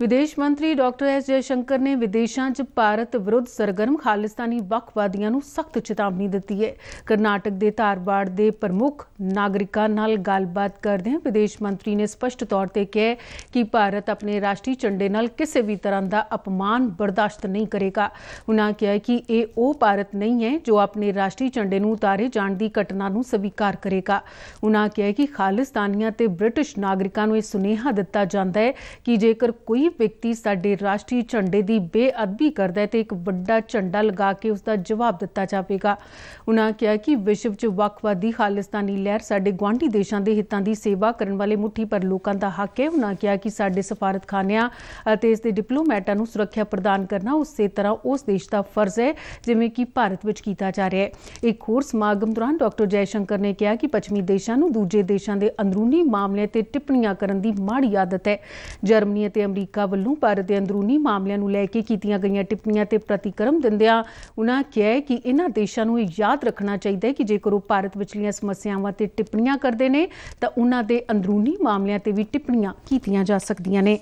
ਵਿਦੇਸ਼ ਮੰਤਰੀ doctor S Jaishankar ਨੇ ਵਿਦੇਸ਼ਾਂ 'ਚ ਭਾਰਤ ਵਿਰੁੱਧ ਸਰਗਰਮ ਖਾਲਿਸਤਾਨੀ ਵਕਵਾਦੀਆਂ ਨੂੰ ਸਖਤ ਚੇਤਾਵਨੀ ਦਿੱਤੀ ਹੈ ਕਰਨਾਟਕ ਦੇ ਧਾਰਵਾੜ ਦੇ ਪ੍ਰਮੁੱਖ ਨਾਗਰਿਕਾਂ ਨਾਲ ਗੱਲਬਾਤ ਕਰਦੇ ਵਿਦੇਸ਼ ਮੰਤਰੀ ਨੇ ਸਪਸ਼ਟ ਤੌਰ ਤੇ ਕਿਹਾ ਕਿ ਭਾਰਤ ਆਪਣੇ ਰਾਸ਼ਟਰੀ ਝੰਡੇ ਨਾਲ ਕਿਸੇ ਵੀ ਤਰ੍ਹਾਂ ਦਾ ਅਪਮਾਨ ਬਰਦਾਸ਼ਤ ਨਹੀਂ ਕਰੇਗਾ ਉਹਨਾਂ ਕਿਹਾ ਕਿ ਇਹ ਉਹ ਭਾਰਤ ਨਹੀਂ ਹੈ ਜੋ ਆਪਣੇ ਰਾਸ਼ਟਰੀ ਝੰਡੇ ਨੂੰ ਉਤਾਰੇ ਜਾਣ ਦੀ ਘਟਨਾ ਨੂੰ ਸਵੀਕਾਰ ਕਰੇਗਾ ਉਹਨਾਂ ਕਿਹਾ ਕਿ ਖਾਲਿਸਤਾਨੀਆਂ ਤੇ ਬ੍ਰਿਟਿਸ਼ ਨਾਗਰਿਕਾਂ ਨੂੰ ਇਹ ਸੁਨੇਹਾ ਦਿੱਤਾ ਜਾਂਦਾ ਹੈ ਕਿ ਜੇਕਰ ਕੋਈ ਗਰੀਬ ਵਿਅਕਤੀ ਸਾਡੇ ਰਾਸ਼ਟਰੀ ਝੰਡੇ ਦੀ ਬੇਅਦਬੀ ਕਰਦਾ ਹੈ ਤੇ ਇੱਕ ਵੱਡਾ ਝੰਡਾ ਲਗਾ ਕੇ ਉਸ ਦਾ ਜਵਾਬ ਦਿੱਤਾ ਜਾਵੇਗਾ ਉਹਨਾਂ ਕਿਹਾ ਕਿ ਵਿਸ਼ਵ 'ਚ ਵੱਖਵਾਦੀ ਖਾਲਿਸਤਾਨੀ ਲਹਿਰ ਸਾਡੇ ਗਵਾਂਢੀ ਦੇਸ਼ਾਂ ਦੇ ਹਿੱਤਾਂ ਦੀ ਸੇਵਾ ਕਰਨ ਵਾਲੇ ਮੁੱਠੀ ਪਰ ਲੋਕਾਂ ਦਾ ਹੱਕ ਹੈ ਉਹਨਾਂ ਕਿਹਾ ਕਿ ਸਾਡੇ ਸਫਾਰਤਖਾਨਿਆਂ ਅਤੇ ਇਸ ਦੇ ਡਿਪਲੋਮੈਟਾਂ ਨੂੰ ਸੁਰੱਖਿਆ ਪ੍ਰਦਾਨ ਕਰਨਾ ਉਸੇ ਤਰ੍ਹਾਂ ਉਸ ਦੇਸ਼ ਦਾ ਫਰਜ਼ ਹੈ ਜਿਵੇਂ ਕਿ ਭਾਰਤ ਵਿੱਚ ਕੀਤਾ ਜਾ ਰਿਹਾ ਹੈ ਇੱਕ ਹੋਰ ਸਮਾਗਮ ਦੌਰਾਨ ਡਾਕਟਰ ਜੈਸ਼ੰਕਰ ਨੇ ਕਿਹਾ ਕਿ ਪੱਛਮੀ ਦੇਸ਼ਾਂ ਨੂੰ ਦੂਜੇ ਦੇਸ਼ਾਂ ਦੇ ਅੰਦਰੂਨੀ ਮਾਮਲੇ ਤੇ ਟਿੱਪਣੀਆਂ ਕਰਨ ਦੀ ਮਾੜੀ ਆਦਤ ਹੈ ਜਰਮਨੀ ਅਤੇ ਅਮਰੀਕਾ ਅਮਰੀਕਾ ਵੱਲੋਂ ਭਾਰਤ ਦੇ ਅੰਦਰੂਨੀ ਮਾਮਲਿਆਂ ਨੂੰ ਲੈ ਕੇ ਕੀਤੀਆਂ ਗਈਆਂ ਟਿੱਪਣੀਆਂ ਤੇ ਪ੍ਰਤੀਕਰਮ ਦਿੰਦਿਆਂ ਉਹਨਾਂ ਕਿਹਾ ਕਿ ਇਹਨਾਂ ਦੇਸ਼ਾਂ ਨੂੰ ਇਹ ਯਾਦ ਰੱਖਣਾ ਚਾਹੀਦਾ ਹੈ ਕਿ ਜੇਕਰ ਉਹ ਭਾਰਤ ਵਿਚਲੀਆਂ ਸਮੱਸਿਆਵਾਂ ਤੇ ਟਿੱਪਣੀਆਂ ਕਰਦੇ ਨੇ ਤਾਂ ਉਹਨਾਂ ਦੇ ਅੰਦਰੂਨੀ ਮਾਮਲਿਆਂ ਤੇ ਵੀ ਟਿੱਪਣੀਆਂ ਕੀਤੀਆਂ ਜਾ ਸਕਦੀਆਂ ਨੇ